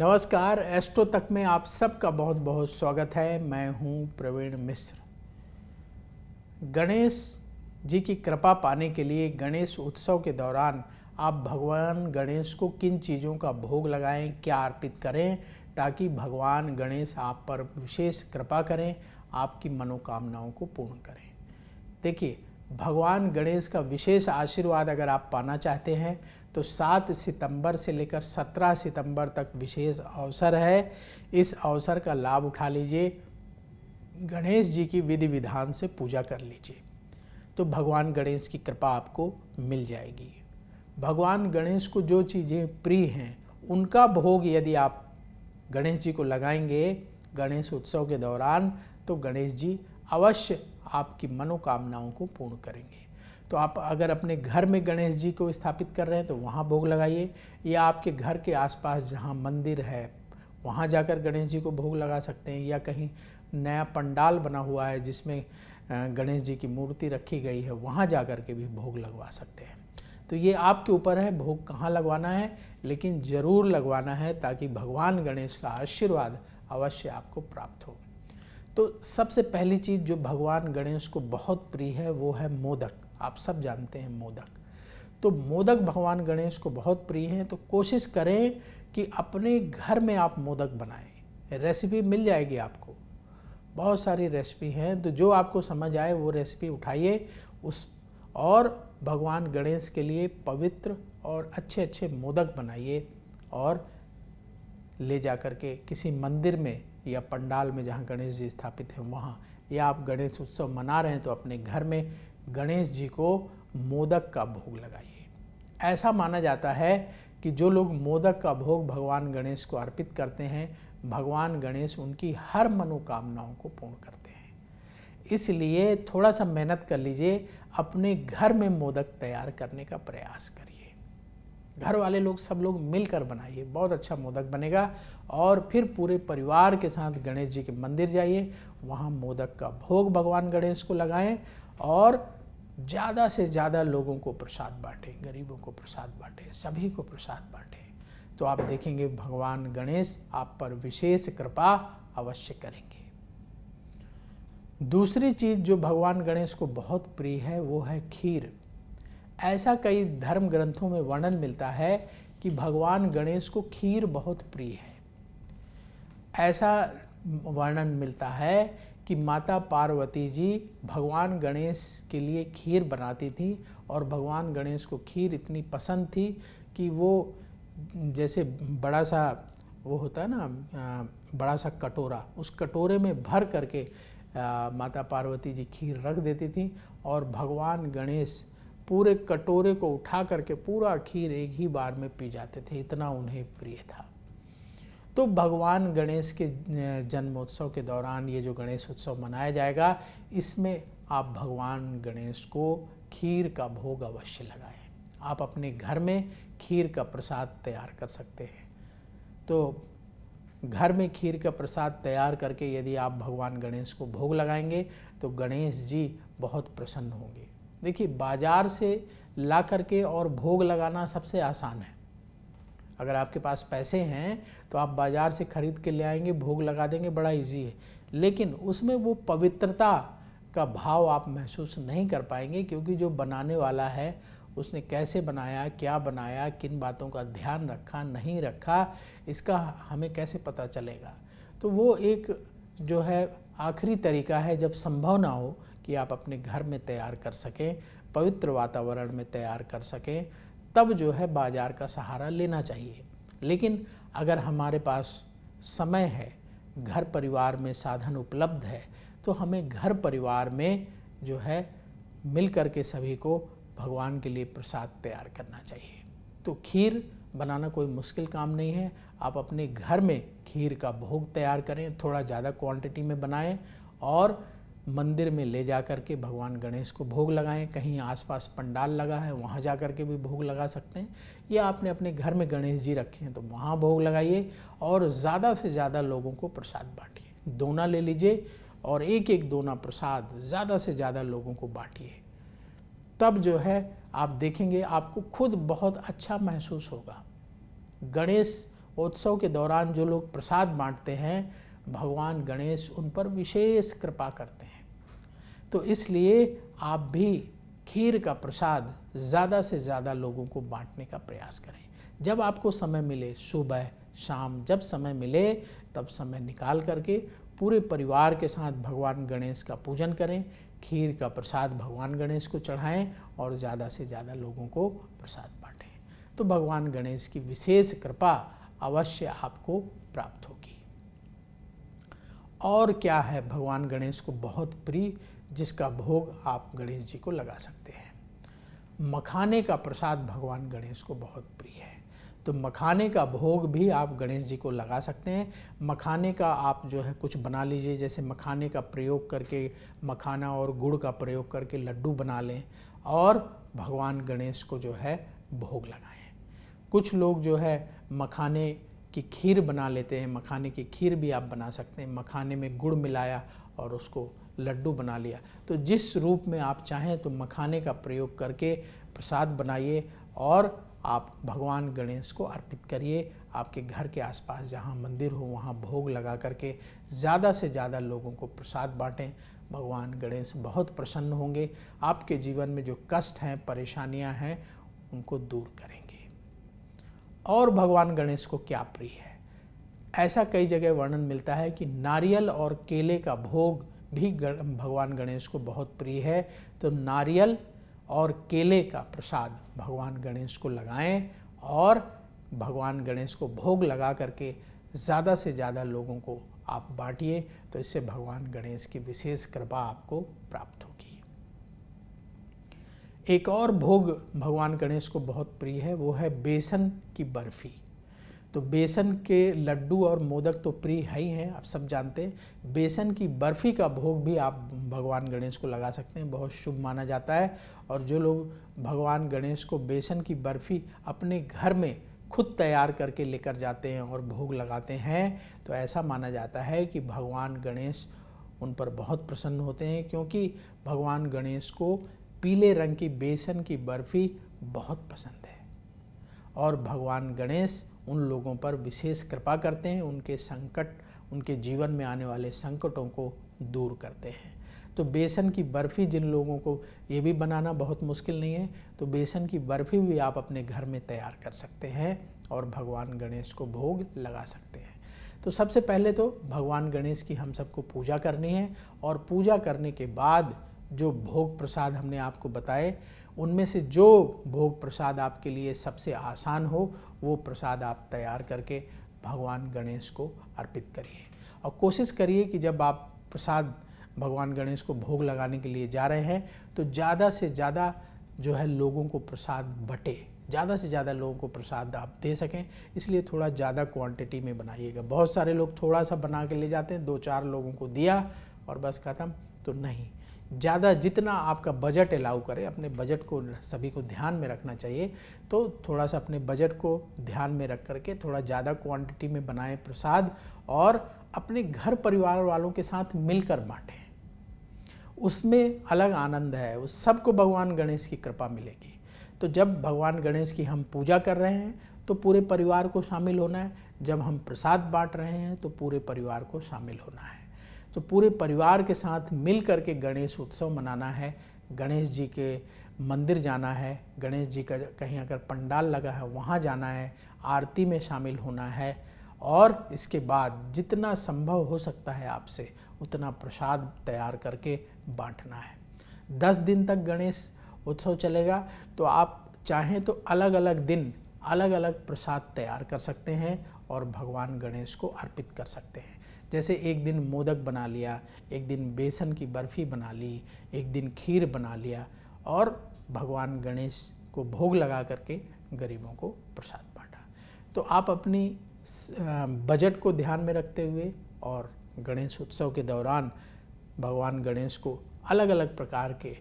नमस्कार एस्ट्रो तक में आप सबका बहुत बहुत स्वागत है मैं हूं प्रवीण मिश्र गणेश जी की कृपा पाने के लिए गणेश उत्सव के दौरान आप भगवान गणेश को किन चीज़ों का भोग लगाएं क्या अर्पित करें ताकि भगवान गणेश आप पर विशेष कृपा करें आपकी मनोकामनाओं को पूर्ण करें देखिए भगवान गणेश का विशेष आशीर्वाद अगर आप पाना चाहते हैं तो 7 सितंबर से लेकर 17 सितंबर तक विशेष अवसर है इस अवसर का लाभ उठा लीजिए गणेश जी की विधि विधान से पूजा कर लीजिए तो भगवान गणेश की कृपा आपको मिल जाएगी भगवान गणेश को जो चीज़ें प्रिय हैं उनका भोग यदि आप गणेश जी को लगाएंगे गणेश उत्सव के दौरान तो गणेश जी अवश्य आपकी मनोकामनाओं को पूर्ण करेंगे तो आप अगर अपने घर में गणेश जी को स्थापित कर रहे हैं तो वहाँ भोग लगाइए या आपके घर के आसपास जहाँ मंदिर है वहाँ जाकर गणेश जी को भोग लगा सकते हैं या कहीं नया पंडाल बना हुआ है जिसमें गणेश जी की मूर्ति रखी गई है वहाँ जा कर के भी भोग लगवा सकते हैं तो ये आपके ऊपर है भोग कहाँ लगवाना है लेकिन ज़रूर लगवाना है ताकि भगवान गणेश का आशीर्वाद अवश्य आपको प्राप्त हो तो सबसे पहली चीज़ जो भगवान गणेश को बहुत प्रिय है वो है मोदक आप सब जानते हैं मोदक तो मोदक भगवान गणेश को बहुत प्रिय हैं तो कोशिश करें कि अपने घर में आप मोदक बनाएं रेसिपी मिल जाएगी आपको बहुत सारी रेसिपी हैं तो जो आपको समझ आए वो रेसिपी उठाइए उस और भगवान गणेश के लिए पवित्र और अच्छे अच्छे मोदक बनाइए और ले जा कर के किसी मंदिर में या पंडाल में जहाँ गणेश जी स्थापित हैं वहाँ या आप गणेश उत्सव मना रहे हैं तो अपने घर में गणेश जी को मोदक का भोग लगाइए ऐसा माना जाता है कि जो लोग मोदक का भोग भगवान गणेश को अर्पित करते हैं भगवान गणेश उनकी हर मनोकामनाओं को पूर्ण करते हैं इसलिए थोड़ा सा मेहनत कर लीजिए अपने घर में मोदक तैयार करने का प्रयास करिए घर वाले लोग सब लोग मिलकर बनाइए बहुत अच्छा मोदक बनेगा और फिर पूरे परिवार के साथ गणेश जी के मंदिर जाइए वहाँ मोदक का भोग भगवान गणेश को लगाएं और ज़्यादा से ज़्यादा लोगों को प्रसाद बांटें गरीबों को प्रसाद बांटें सभी को प्रसाद बांटें तो आप देखेंगे भगवान गणेश आप पर विशेष कृपा अवश्य करेंगे दूसरी चीज़ जो भगवान गणेश को बहुत प्रिय है वो है खीर ऐसा कई धर्म ग्रंथों में वर्णन मिलता है कि भगवान गणेश को खीर बहुत प्रिय है ऐसा वर्णन मिलता है कि माता पार्वती जी भगवान गणेश के लिए खीर बनाती थी और भगवान गणेश को खीर इतनी पसंद थी कि वो जैसे बड़ा सा वो होता है ना बड़ा सा कटोरा उस कटोरे में भर करके माता पार्वती जी खीर रख देती थी और भगवान गणेश पूरे कटोरे को उठा करके पूरा खीर एक ही बार में पी जाते थे इतना उन्हें प्रिय था तो भगवान गणेश के जन्मोत्सव के दौरान ये जो गणेश उत्सव मनाया जाएगा इसमें आप भगवान गणेश को खीर का भोग अवश्य लगाएं आप अपने घर में खीर का प्रसाद तैयार कर सकते हैं तो घर में खीर का प्रसाद तैयार करके यदि आप भगवान गणेश को भोग लगाएंगे तो गणेश जी बहुत प्रसन्न होंगे देखिए बाजार से ला करके और भोग लगाना सबसे आसान है अगर आपके पास पैसे हैं तो आप बाज़ार से ख़रीद के ले आएंगे भोग लगा देंगे बड़ा इजी है लेकिन उसमें वो पवित्रता का भाव आप महसूस नहीं कर पाएंगे क्योंकि जो बनाने वाला है उसने कैसे बनाया क्या बनाया किन बातों का ध्यान रखा नहीं रखा इसका हमें कैसे पता चलेगा तो वो एक जो है आखिरी तरीका है जब संभव ना हो कि आप अपने घर में तैयार कर सकें पवित्र वातावरण में तैयार कर सकें तब जो है बाज़ार का सहारा लेना चाहिए लेकिन अगर हमारे पास समय है घर परिवार में साधन उपलब्ध है तो हमें घर परिवार में जो है मिल कर के सभी को भगवान के लिए प्रसाद तैयार करना चाहिए तो खीर बनाना कोई मुश्किल काम नहीं है आप अपने घर में खीर का भोग तैयार करें थोड़ा ज़्यादा क्वांटिटी में बनाएं और मंदिर में ले जा कर के भगवान गणेश को भोग लगाएं कहीं आसपास पंडाल लगा है वहाँ जा कर के भी भोग लगा सकते हैं या आपने अपने घर में गणेश जी रखे हैं तो वहाँ भोग लगाइए और ज़्यादा से ज़्यादा लोगों को प्रसाद बांटिए दोना ले लीजिए और एक एक दोना प्रसाद ज़्यादा से ज़्यादा लोगों को बांटिए तब जो है आप देखेंगे आपको खुद बहुत अच्छा महसूस होगा गणेश उत्सव के दौरान जो लोग प्रसाद बांटते हैं भगवान गणेश उन पर विशेष कृपा करते हैं तो इसलिए आप भी खीर का प्रसाद ज़्यादा से ज़्यादा लोगों को बांटने का प्रयास करें जब आपको समय मिले सुबह शाम जब समय मिले तब समय निकाल करके पूरे परिवार के साथ भगवान गणेश का पूजन करें खीर का प्रसाद भगवान गणेश को चढ़ाएं और ज़्यादा से ज़्यादा लोगों को प्रसाद बांटें तो भगवान गणेश की विशेष कृपा अवश्य आपको प्राप्त होगी और क्या है भगवान गणेश को बहुत प्रिय जिसका भोग आप गणेश जी को लगा सकते हैं मखाने का प्रसाद भगवान गणेश को बहुत प्रिय है तो मखाने का भोग भी आप गणेश जी को लगा सकते हैं मखाने का आप जो है कुछ बना लीजिए जैसे मखाने का प्रयोग करके मखाना और गुड़ का प्रयोग करके लड्डू बना लें और भगवान गणेश को जो है भोग लगाएं कुछ लोग जो है मखाने की खीर बना लेते हैं मखाने की खीर भी आप बना सकते हैं मखाने में गुड़ मिलाया और उसको लड्डू बना लिया तो जिस रूप में आप चाहें तो मखाने का प्रयोग करके प्रसाद बनाइए और आप भगवान गणेश को अर्पित करिए आपके घर के आसपास जहाँ मंदिर हो वहाँ भोग लगा करके ज़्यादा से ज़्यादा लोगों को प्रसाद बांटें भगवान गणेश बहुत प्रसन्न होंगे आपके जीवन में जो कष्ट हैं परेशानियाँ हैं उनको दूर करें और भगवान गणेश को क्या प्रिय है ऐसा कई जगह वर्णन मिलता है कि नारियल और केले का भोग भी भगवान गणेश को बहुत प्रिय है तो नारियल और केले का प्रसाद भगवान गणेश को लगाएं और भगवान गणेश को भोग लगा करके ज़्यादा से ज़्यादा लोगों को आप बांटिए तो इससे भगवान गणेश की विशेष कृपा आपको प्राप्त होगी एक और भोग भगवान गणेश को बहुत प्रिय है वो है बेसन की बर्फ़ी तो बेसन के लड्डू और मोदक तो प्रिय है ही हैं आप सब जानते हैं बेसन की बर्फ़ी का भोग भी आप भगवान गणेश को लगा सकते हैं बहुत शुभ माना जाता है और जो लोग भगवान गणेश को बेसन की बर्फ़ी अपने घर में खुद तैयार करके लेकर जाते हैं और भोग लगाते हैं तो ऐसा माना जाता है कि भगवान गणेश उन पर बहुत प्रसन्न होते हैं क्योंकि भगवान गणेश को पीले रंग की बेसन की बर्फ़ी बहुत पसंद है और भगवान गणेश उन लोगों पर विशेष कृपा करते हैं उनके संकट उनके जीवन में आने वाले संकटों को दूर करते हैं तो बेसन की बर्फ़ी जिन लोगों को ये भी बनाना बहुत मुश्किल नहीं है तो बेसन की बर्फ़ी भी आप अपने घर में तैयार कर सकते हैं और भगवान गणेश को भोग लगा सकते हैं तो सबसे पहले तो भगवान गणेश की हम सबको पूजा करनी है और पूजा करने के बाद जो भोग प्रसाद हमने आपको बताए उनमें से जो भोग प्रसाद आपके लिए सबसे आसान हो वो प्रसाद आप तैयार करके भगवान गणेश को अर्पित करिए और कोशिश करिए कि जब आप प्रसाद भगवान गणेश को भोग लगाने के लिए जा रहे हैं तो ज़्यादा से ज़्यादा जो है लोगों को प्रसाद बटे ज़्यादा से ज़्यादा लोगों को प्रसाद आप दे सकें इसलिए थोड़ा ज़्यादा क्वांटिटी में बनाइएगा बहुत सारे लोग थोड़ा सा बना के ले जाते हैं दो चार लोगों को दिया और बस ख़त्म तो नहीं ज़्यादा जितना आपका बजट अलाउ करे अपने बजट को सभी को ध्यान में रखना चाहिए तो थोड़ा सा अपने बजट को ध्यान में रख करके थोड़ा ज़्यादा क्वांटिटी में बनाएं प्रसाद और अपने घर परिवार वालों के साथ मिलकर बांटें उसमें अलग आनंद है उस सबको भगवान गणेश की कृपा मिलेगी तो जब भगवान गणेश की हम पूजा कर रहे हैं तो पूरे परिवार को शामिल होना है जब हम प्रसाद बांट रहे हैं तो पूरे परिवार को शामिल होना है तो पूरे परिवार के साथ मिल कर के गणेश उत्सव मनाना है गणेश जी के मंदिर जाना है गणेश जी का कहीं अगर पंडाल लगा है वहाँ जाना है आरती में शामिल होना है और इसके बाद जितना संभव हो सकता है आपसे उतना प्रसाद तैयार करके बांटना है दस दिन तक गणेश उत्सव चलेगा तो आप चाहें तो अलग अलग दिन अलग अलग प्रसाद तैयार कर सकते हैं और भगवान गणेश को अर्पित कर सकते हैं जैसे एक दिन मोदक बना लिया एक दिन बेसन की बर्फ़ी बना ली एक दिन खीर बना लिया और भगवान गणेश को भोग लगा करके गरीबों को प्रसाद बांटा तो आप अपनी बजट को ध्यान में रखते हुए और गणेश उत्सव के दौरान भगवान गणेश को अलग अलग प्रकार के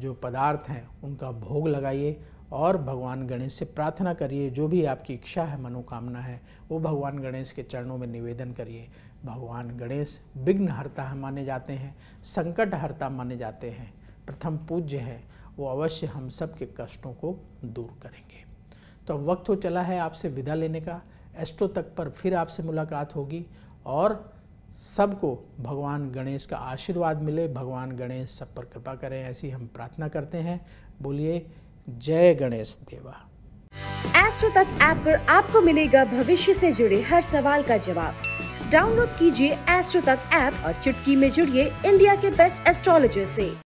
जो पदार्थ हैं उनका भोग लगाइए और भगवान गणेश से प्रार्थना करिए जो भी आपकी इच्छा है मनोकामना है वो भगवान गणेश के चरणों में निवेदन करिए भगवान गणेश विघ्न हरता माने जाते हैं संकट हरता माने जाते हैं प्रथम पूज्य है वो अवश्य हम सब के कष्टों को दूर करेंगे तो अब वक्त हो चला है आपसे विदा लेने का एस्ट्रो तक पर फिर आपसे मुलाकात होगी और सबको भगवान गणेश का आशीर्वाद मिले भगवान गणेश सब पर कृपा करें ऐसी हम प्रार्थना करते हैं बोलिए जय गणेश देवा एस्ट्रो तक ऐप पर आपको मिलेगा भविष्य से जुड़े हर सवाल का जवाब डाउनलोड कीजिए एस्ट्रो तक ऐप और चुटकी में जुड़िए इंडिया के बेस्ट एस्ट्रोलॉजर से